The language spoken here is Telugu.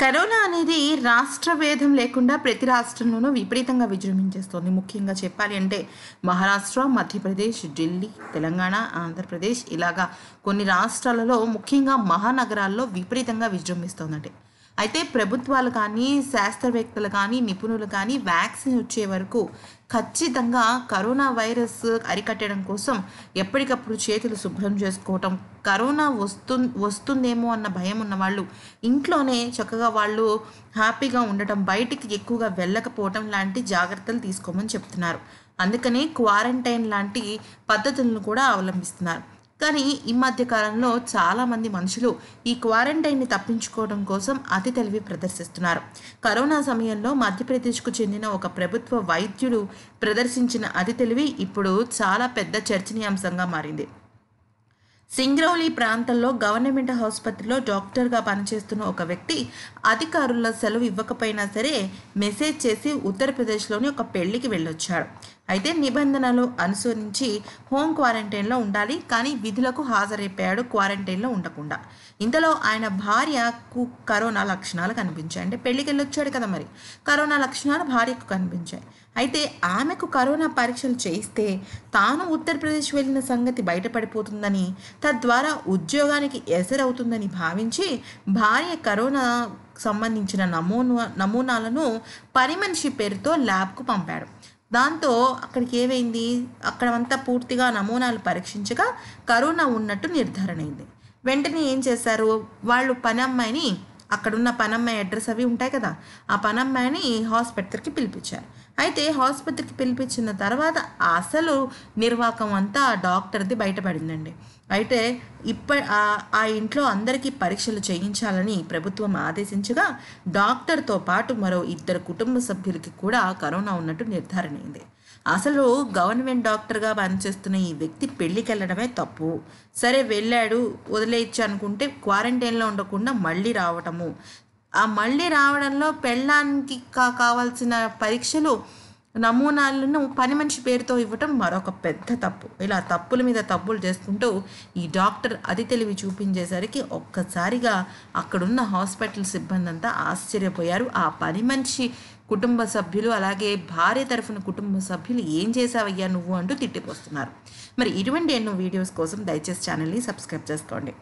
కరోనా అనేది రాష్ట్ర భేదం లేకుండా ప్రతి రాష్ట్రంలోనూ విపరీతంగా విజృంభించేస్తోంది ముఖ్యంగా చెప్పాలి అంటే మహారాష్ట్ర మధ్యప్రదేశ్ ఢిల్లీ తెలంగాణ ఆంధ్రప్రదేశ్ ఇలాగా కొన్ని రాష్ట్రాలలో ముఖ్యంగా మహానగరాల్లో విపరీతంగా విజృంభిస్తోందంటే అయితే ప్రభుత్వాలు కానీ శాస్త్రవేత్తలు కానీ నిపుణులు కానీ వ్యాక్సిన్ వచ్చే వరకు ఖచ్చితంగా కరోనా వైరస్ అరికట్టడం కోసం ఎప్పటికప్పుడు చేతులు శుభ్రం చేసుకోవటం కరోనా వస్తు వస్తుందేమో అన్న భయం ఉన్నవాళ్ళు ఇంట్లోనే చక్కగా వాళ్ళు హ్యాపీగా ఉండటం బయటికి ఎక్కువగా వెళ్ళకపోవటం లాంటి జాగ్రత్తలు తీసుకోమని చెప్తున్నారు అందుకనే క్వారంటైన్ లాంటి పద్ధతులను కూడా అవలంబిస్తున్నారు కానీ ఈ మధ్య కాలంలో చాలామంది మనుషులు ఈ క్వారంటైన్ని తప్పించుకోవడం కోసం అతి తెలివి ప్రదర్శిస్తున్నారు కరోనా సమయంలో మధ్యప్రదేశ్కు చెందిన ఒక ప్రభుత్వ వైద్యుడు ప్రదర్శించిన అతి తెలివి ఇప్పుడు చాలా పెద్ద చర్చనీయాంశంగా మారింది సింగ్రౌలి ప్రాంతంలో గవర్నమెంట్ ఆసుపత్రిలో డాక్టర్గా పనిచేస్తున్న ఒక వ్యక్తి అధికారుల సెలవు ఇవ్వకపోయినా సరే మెసేజ్ చేసి ఉత్తరప్రదేశ్లోని ఒక పెళ్లికి వెళ్ళొచ్చాడు అయితే నిబంధనలు అనుసరించి హోమ్ క్వారంటైన్లో ఉండాలి కానీ విధులకు హాజరైపోయాడు క్వారంటైన్లో ఉండకుండా ఇంతలో ఆయన భార్యకు కరోనా లక్షణాలు కనిపించాయి అంటే పెళ్లికి వెళ్ళొచ్చాడు కదా మరి కరోనా లక్షణాలు భార్యకు కనిపించాయి అయితే ఆమెకు కరోనా పరీక్షలు చేయిస్తే తాను ఉత్తరప్రదేశ్ వెళ్ళిన సంగతి బయటపడిపోతుందని తద్వారా ఉద్యోగానికి ఎసరవుతుందని భావించి భార్య కరోనా సంబంధించిన నమూనా నమూనాలను పరిమనిషి పేరుతో ల్యాబ్కు పంపాడు దాంతో అక్కడికి ఏమైంది అక్కడంతా పూర్తిగా నమూనాలు పరీక్షించగా కరోనా ఉన్నట్టు నిర్ధారణ అయింది వెంటనే ఏం చేశారు వాళ్ళు పని అమ్మాయిని అక్కడున్న పనమ్మాయి అడ్రస్ అవి ఉంటాయి కదా ఆ పనమ్మాయిని హాస్పిటల్కి పిలిపించారు అయితే హాస్పత్రికి పిలిపించిన తర్వాత అసలు నిర్వాకం అంతా డాక్టర్ది బయటపడిందండి అయితే ఇప్ప ఆ ఇంట్లో అందరికీ పరీక్షలు చేయించాలని ప్రభుత్వం ఆదేశించగా డాక్టర్తో పాటు మరో ఇద్దరు కుటుంబ సభ్యులకి కూడా కరోనా ఉన్నట్టు నిర్ధారణ అయింది అసలు గవర్నమెంట్ డాక్టర్గా పనిచేస్తున్న ఈ వ్యక్తి పెళ్ళికి వెళ్ళడమే తప్పు సరే వెళ్ళాడు వదిలేయచ్చు అనుకుంటే క్వారంటైన్లో ఉండకుండా మళ్ళీ రావటము ఆ మళ్ళీ రావడంలో పెళ్ళానికి కా కావాల్సిన పరీక్షలు నమూనాలను పని మనిషి పేరుతో ఇవ్వటం మరొక పెద్ద తప్పు ఇలా తప్పుల మీద తప్పులు చేస్తుంటూ ఈ డాక్టర్ అది తెలివి చూపించేసరికి ఒక్కసారిగా అక్కడున్న హాస్పిటల్ సిబ్బంది అంతా ఆశ్చర్యపోయారు ఆ పని మనిషి కుటుంబ సభ్యులు అలాగే భార్య తరఫున కుటుంబ సభ్యులు ఏం చేసావయ్యా నువ్వు అంటూ తిట్టిపోస్తున్నారు మరి ఇటువంటి ఎన్నో వీడియోస్ కోసం దయచేసి ఛానల్ని సబ్స్క్రైబ్ చేసుకోండి